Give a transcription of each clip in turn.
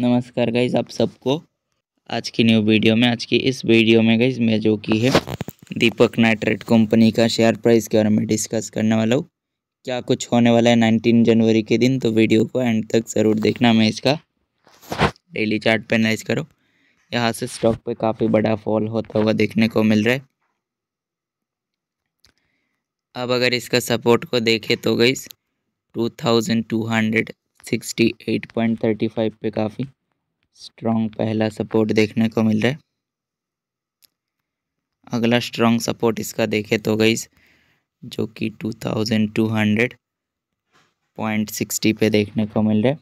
नमस्कार गाइज आप सबको आज की न्यू वीडियो में आज की इस वीडियो में गाइज मैं जो की है दीपक नाइट्रेट कंपनी का शेयर प्राइस के बारे में डिस्कस करने वाला हूँ क्या कुछ होने वाला है नाइनटीन जनवरी के दिन तो वीडियो को एंड तक ज़रूर देखना मैं इसका डेली चार्ट पे नाइज करो यहाँ से स्टॉक पे काफ़ी बड़ा फॉल होता हुआ देखने को मिल रहा है अब अगर इसका सपोर्ट को देखें तो guys two thousand two hundred sixty eight point thirty five पे काफ़ी स्ट्रॉन्ग पहला सपोर्ट देखने को मिल रहा है अगला स्ट्रॉन्ग सपोर्ट इसका देखे तो गईस जो कि two thousand two hundred point sixty पे देखने को मिल रहा है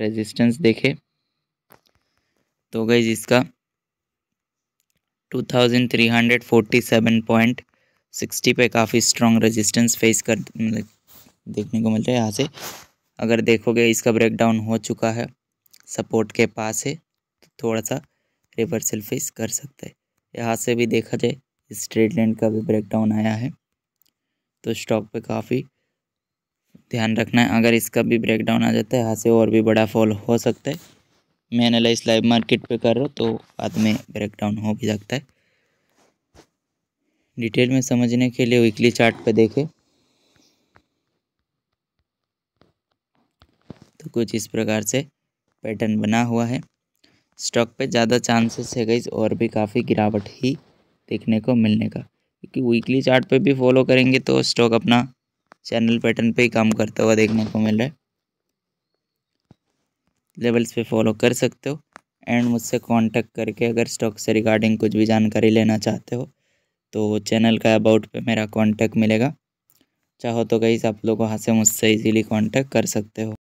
रेजिस्टेंस देखे तो गई इसका two thousand three hundred forty seven point sixty पे काफ़ी स्ट्रॉन्ग रेजिस्टेंस फेस कर मतलब देखने को मिल रहा है यहाँ से अगर देखोगे इसका ब्रेकडाउन हो चुका है सपोर्ट के पास है तो थोड़ा सा रिवर्सल फेस कर सकते हैं यहाँ से भी देखा जाए स्ट्रेट लाइन का भी ब्रेकडाउन आया है तो स्टॉक पे काफ़ी ध्यान रखना है अगर इसका भी ब्रेकडाउन आ जाता है यहाँ से और भी बड़ा फॉल हो सकता है मैं एनालाइज लाइव मार्केट पे कर रहा हूँ तो बाद में ब्रेकडाउन हो भी सकता है डिटेल में समझने के लिए वीकली चार्ट पे देखें तो कुछ इस प्रकार से पैटर्न बना हुआ है स्टॉक पे ज़्यादा चांसेस है गई और भी काफ़ी गिरावट ही देखने को मिलने का क्योंकि वीकली चार्ट पे भी फॉलो करेंगे तो स्टॉक अपना चैनल पैटर्न पे ही काम करता हुआ देखने को मिल रहा है लेवल्स पे फॉलो कर सकते हो एंड मुझसे कांटेक्ट करके अगर स्टॉक से रिगार्डिंग कुछ भी जानकारी लेना चाहते हो तो चैनल का अबाउट पर मेरा कॉन्टैक्ट मिलेगा चाहो तो गई आप लोग वहाँ से मुझसे ईज़िली कॉन्टैक्ट कर सकते हो